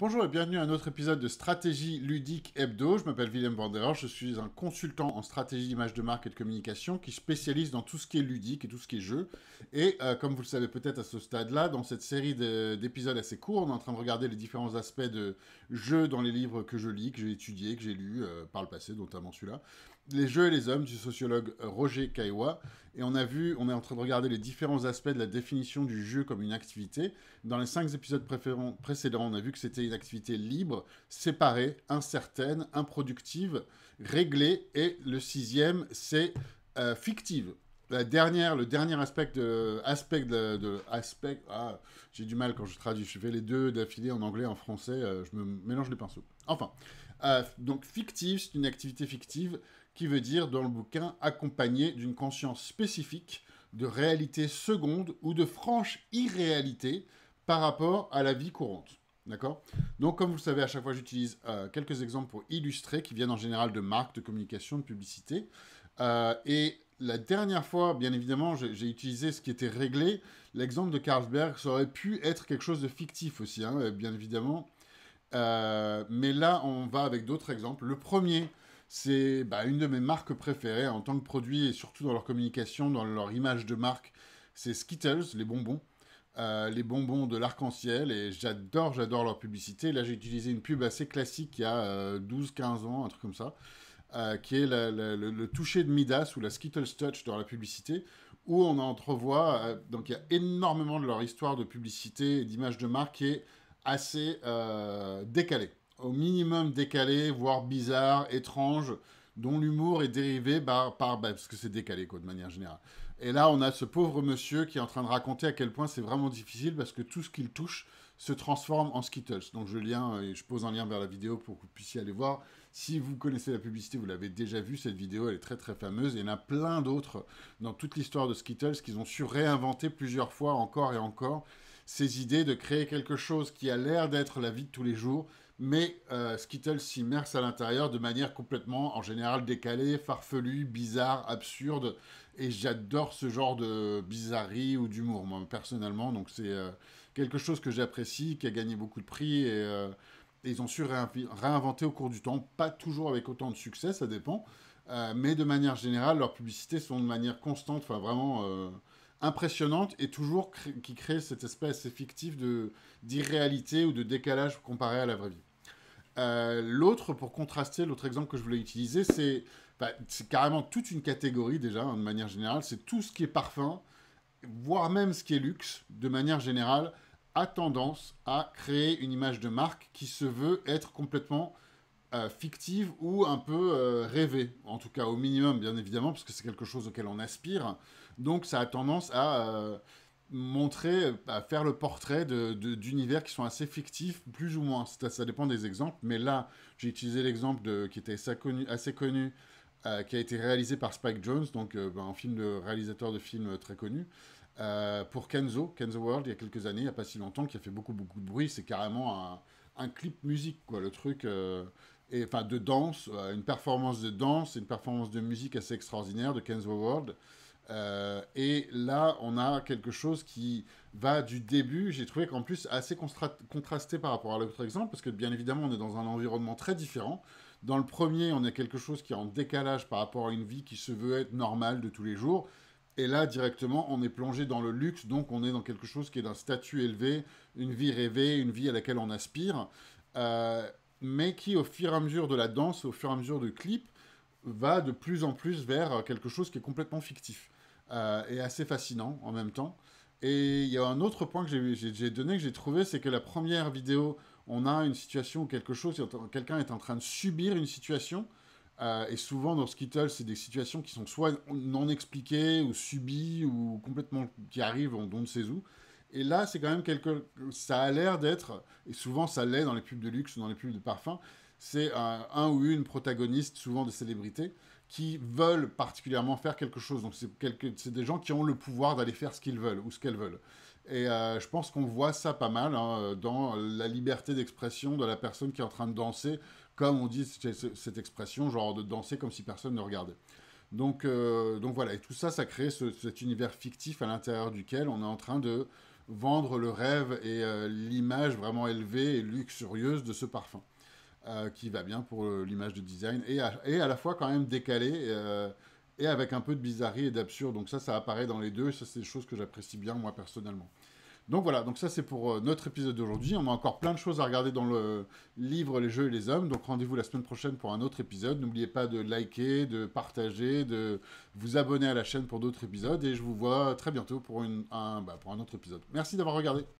Bonjour et bienvenue à un autre épisode de Stratégie ludique hebdo. Je m'appelle Willem Vanderer, je suis un consultant en stratégie d'image de marque et de communication qui spécialise dans tout ce qui est ludique et tout ce qui est jeu. Et euh, comme vous le savez peut-être à ce stade-là, dans cette série d'épisodes assez courts, on est en train de regarder les différents aspects de jeu dans les livres que je lis, que j'ai étudiés, que j'ai lus euh, par le passé, notamment celui-là les jeux et les hommes du sociologue euh, Roger Caillois. Et on a vu, on est en train de regarder les différents aspects de la définition du jeu comme une activité. Dans les cinq épisodes précédents, on a vu que c'était une activité libre, séparée, incertaine, improductive, réglée. Et le sixième, c'est euh, fictive. La dernière, le dernier aspect de aspect de, aspect. Ah, j'ai du mal quand je traduis. Je fais les deux d'affilée en anglais, en français. Euh, je me mélange les pinceaux. Enfin, donc fictive, c'est une activité fictive qui veut dire dans le bouquin accompagné d'une conscience spécifique de réalité seconde ou de franche irréalité par rapport à la vie courante. D'accord Donc, comme vous le savez, à chaque fois, j'utilise euh, quelques exemples pour illustrer qui viennent en général de marques, de communication, de publicité. Euh, et la dernière fois, bien évidemment, j'ai utilisé ce qui était réglé. L'exemple de Carlsberg, ça aurait pu être quelque chose de fictif aussi, hein, bien évidemment. Euh, mais là, on va avec d'autres exemples. Le premier, c'est bah, une de mes marques préférées en tant que produit et surtout dans leur communication, dans leur image de marque. C'est Skittles, les bonbons. Euh, les bonbons de l'arc-en-ciel et j'adore, j'adore leur publicité. Là, j'ai utilisé une pub assez classique il y a 12-15 euh, ans, un truc comme ça, euh, qui est le, le, toucher de Midas ou la Skittles Touch dans la publicité, où on entrevoit, donc il y a énormément de leur histoire de publicité et d'image de marque qui est assez décalée au minimum décalé, voire bizarre, étrange, dont l'humour est dérivé par, par bah, parce que c'est décalé quoi, de manière générale. Et là, on a ce pauvre monsieur qui est en train de raconter à quel point c'est vraiment difficile parce que tout ce qu'il touche se transforme en Skittles. Donc je lien euh, je pose un lien vers la vidéo pour que vous puissiez aller voir. Si vous connaissez la publicité, vous l'avez déjà vu cette vidéo, elle est très très fameuse. Et il y en a plein d'autres dans toute l'histoire de Skittles qu'ils ont su réinventer plusieurs fois encore et encore ces idées de créer quelque chose qui a l'air d'être la vie de tous les jours, mais euh, Skittle s'immerse à l'intérieur de manière complètement, en général, décalée, farfelue, bizarre, absurde. Et j'adore ce genre de bizarrerie ou d'humour, moi, personnellement. Donc, c'est euh, quelque chose que j'apprécie, qui a gagné beaucoup de prix. Et, euh, ils ont su réinventer au cours du temps. Pas toujours avec autant de succès, ça dépend. Euh, mais de manière générale, leurs publicités sont de manière constante, enfin, vraiment impressionnante et toujours qui crée cette espèce fictive d'irréalité ou de décalage comparé à la vraie vie. Euh, l'autre, pour contraster, l'autre exemple que je voulais utiliser, c'est bah, carrément toute une catégorie déjà, hein, de manière générale, c'est tout ce qui est parfum, voire même ce qui est luxe, de manière générale, a tendance à créer une image de marque qui se veut être complètement euh, fictive ou un peu euh, rêvée, en tout cas au minimum bien évidemment, parce que c'est quelque chose auquel on aspire. Donc ça a tendance à montrer, euh, à faire le portrait d'univers qui sont assez fictifs, plus ou moins. Ça, ça dépend des exemples, mais là, j'ai utilisé l'exemple qui était assez connu, euh, qui a été réalisé par Spike Jones, donc euh, ben, un film de réalisateur de films très connu, pour Kenzo, Kenzo World, il y a quelques années, il n'y a pas si longtemps, qui a fait beaucoup, beaucoup de bruit. C'est carrément un, un, clip musique, quoi, le truc. et, enfin, de danse, une performance de danse, une performance de musique assez extraordinaire de Kenzo World. Euh, et là, on a quelque chose qui va du début, j'ai trouvé qu'en plus assez contrasté par rapport à l'autre exemple, parce que bien évidemment, on est dans un environnement très différent. Dans le premier, on a quelque chose qui est en décalage par rapport à une vie qui se veut être normale de tous les jours. Et là, directement, on est plongé dans le luxe, donc on est dans quelque chose qui est d'un statut élevé, une vie rêvée, une vie à laquelle on aspire, euh, mais qui, au fur et à mesure de la danse, au fur et à mesure du clip, va de plus en plus vers quelque chose qui est complètement fictif euh, et assez fascinant en même temps. Et il y a un autre point que j'ai donné, que j'ai trouvé, c'est que la première vidéo, on a une situation ou quelque chose, quelqu'un est en train de subir une situation. Euh, et souvent dans Skittle, c'est des situations qui sont soit non expliquées ou subies ou complètement qui arrivent, on ne sait où. Et là, c'est quand même quelque. Ça a l'air d'être, et souvent ça l'est dans les pubs de luxe ou dans les pubs de parfum, c'est euh, un ou une protagoniste, souvent de célébrités, qui veulent particulièrement faire quelque chose. Donc c'est des gens qui ont le pouvoir d'aller faire ce qu'ils veulent ou ce qu'elles veulent. Et euh, je pense qu'on voit ça pas mal hein, dans la liberté d'expression de la personne qui est en train de danser, comme on dit cette expression, genre de danser comme si personne ne regardait. Donc, euh, voilà, et tout ça, ça crée cet univers fictif à l'intérieur duquel on est en train de vendre le rêve et l'image vraiment élevée et luxurieuse de ce parfum. Euh, qui va bien pour euh, l'image de design et à, et à, la fois quand même décalé euh, et avec un peu de bizarrerie et d'absurde. Donc ça, ça apparaît dans les deux ça, c'est des choses que j'apprécie bien moi personnellement. Donc voilà, donc ça c'est pour notre épisode d'aujourd'hui. On a encore plein de choses à regarder dans le livre Les jeux et les hommes. Donc rendez-vous la semaine prochaine pour un autre épisode. N'oubliez pas de liker, de partager, de vous abonner à la chaîne pour d'autres épisodes. Et je vous vois très bientôt pour, une, bah, pour un autre épisode. Merci d'avoir regardé.